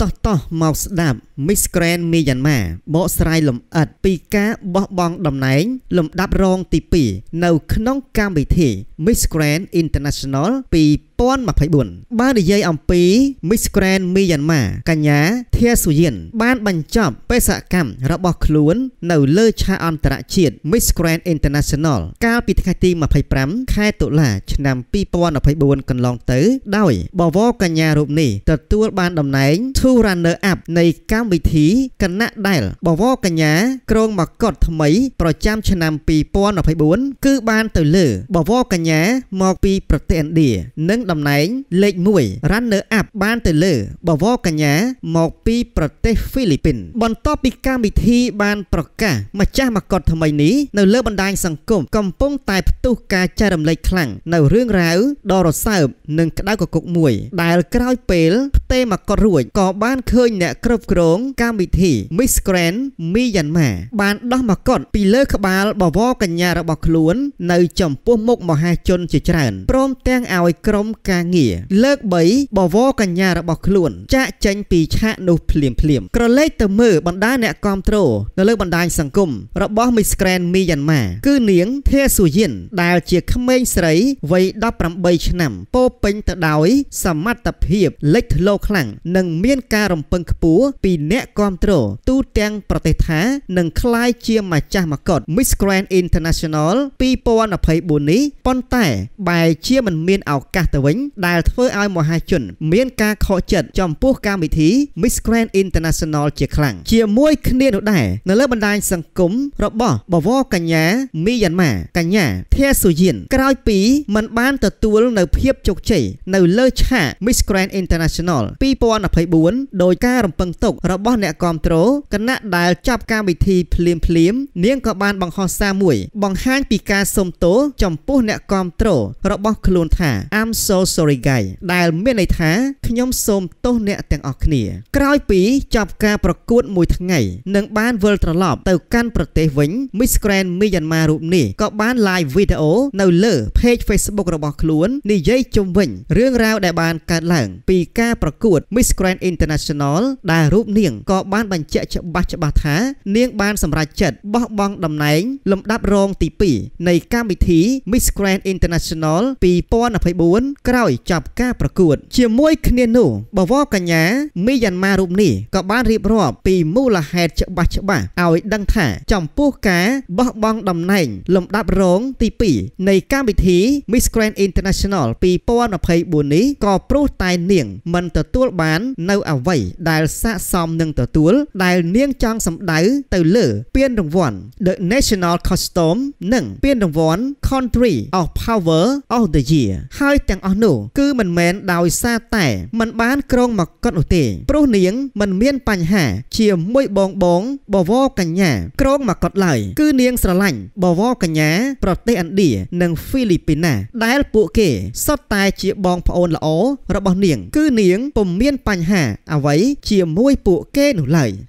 តោះតោះមកស្ដាប់ Miss Grand Myanmar បកស្រាយលម្អិតពីការបោះបង់តំណែងលំដាប់រងទី2នៅក្នុងកម្មវិធី Miss Grand International 2024បាននិយាយអំពី Miss Grand Myanmar កញ្ញាធាសុយិនបានបញ្ចប់បេសកកម្មរបស់ខ្លួននៅលើឆាកអន្តរជាតិ Miss Grand International កាលពីថ្ងៃទី25ខែតុលា ឆ្នាំ2024កន្លងទៅ ដោយ បវរកញ្ញារូបនេះទទួលបានតំណែង Two Runner Up នៃកម្មកម្មវិធីគណៈដែល បវរកញ្ញា ក្រងមកកតថ្មី ប្រចាំឆ្នាំ2024គឺបានទៅលើ បវរកញ្ញា មកពីប្រទេសឥណ្ឌានិងតំណែងលេខ1 Runner Up បានទៅលើបវរកញ្ញាមកពីប្រទេសហ្វីលីពីន បន្ទាប់ពីកម្មវិធីបានប្រកាសម្ចាស់មកតថ្មីនេះនៅលើបណ្ដាញសង្គមកំពុងតែផ្ទុះការចែករំលែកខ្លាំងនៅរឿងរ៉ាវដ៏រសើបនិងក្តៅកគុកមួយ ដែលក្រោយពេលផ្ទេមកតរួចក៏បានឃើញអ្នកគ្រប់គ្រងកម្មវិធី Miss Grand Myanmar បានដោះមកត់ពីលើក្បាលបវរកញ្ញារបស់ខ្លួន នៅចំពោះមុខមហាជនជាច្រើនព្រមទាំងឲ្យក្រុមការងារលើក3បវរកញ្ញារបស់ខ្លួនចាក់ចេញពីឆាកនោះភ្លាមភ្លាមក្រឡេកទៅមើលបណ្ដាអ្នកគ្រប់គ្រងនៅលើបណ្ដាញសង្គមរបស់ Miss Grand Myanmar គឺនាងធាសុយិនដែលជាក្មេងស្រីវ័យ18ឆ្នាំពោពេញទៅដោយសមត្ថភាពលេចធ្លោខ្លាំងនិងមានការរំពឹងខ្ពស់ពីអ្នកគ្រប់គ្រងទូទាំងប្រទេសថានឹងក្លាយជាម្ចាស់មកុដ Miss Grand International 2024នេះប៉ុន្តែ បែរជាមិនមានឱកាសទៅវិញដែលធ្វើឲ្យមហាជន មានការខកចិត្តចំពោះកម្មវិធី Miss Grand International ជាខ្លាំងជាមួយគ្នានោះដែរនៅលើបណ្ដាញសង្គមរបស់ បវរកញ្ញាមីយ៉ាន់ម៉ាកញ្ញាធៀសូយៀនក្រោយពីមិនបានទទួល នៅភាពជោគជ័យនៅលើឆាក Miss Grand International 2024ដោយការរំពឹងទុករបស់អ្នកគាំទ្រគណៈដែលចាប់កម្មវិធីភ្លាមភ្លាម នាងក៏បានបង្ហោះសារមួយបង្ហាញពីការសុំទោសចំពោះ អ្នកគាំទ្ររបស់ខ្លួនថា I'm so sorry guy ដែល មានន័យថាខ្ញុំសូមទោសអ្នកទាំងអស់គ្នាក្រោយពីចប់ការប្រកួតមួយថ្ងៃនឹងបានវិលត្រឡប់ទៅកាន់ប្រទេសវិញ Miss Grand Myanmar រូបនេះក៏បាន live video នៅលើ page Facebook របស់ខ្លួននិយាយជុំវិញរឿងរ៉ាវដែលបានកើតឡើង ពីការប្រកួត Miss Grand International ដែលរូបនេះនាងក៏បានបញ្ជាក់ច្បាស់ច្បាស់ថានាង បានសម្រេចចិត្តបោះបង់តំណែងលំដាប់រងទី2នៃកម្មវិធី Miss Grand International 2024ក្រោយចប់ការប្រកួត ជាមួយ គ្នានោះបវរកញ្ញាមីយ៉ាន់ម៉ារូបនេះក៏ បានរៀបរាប់ពីមូលហេតុច្បាស់ច្បាស់ឲ្យដឹងថាចំពោះការបោះបង់តំណែងលំដាប់រងទី2នៃកម្មវិធី Miss Grand International 2024នេះក៏ព្រោះតែនាង មិនទទួលបាន នៅអ្វីដែលស័ក្តិសមនឹងទទួល ដែលនាងចង់សម្ដៅទៅលើ ពានរង្វាន់ The National Costume និងពានរង្វាន់ Country of Power of the Year ហើយទាំងអស់នោះគឺមិនមែនដោយសារតែមិនបានក្រងមកកត់នោះទេព្រោះនាងមិនមានបញ្ហាជាមួយបងបង បវរកញ្ញាក្រងមកកត់ឡើយគឺនាងស្រឡាញ់បវរកញ្ញាប្រទេសឥណ្ឌានិងហ្វីលីពីណាដែលពួកគេសុទ្ធតែជាបងប្អូនល្អរបស់នាងគឺនាងពុំមានបញ្ហាអ្វីជាមួយពួក bộ เก้หนูไหล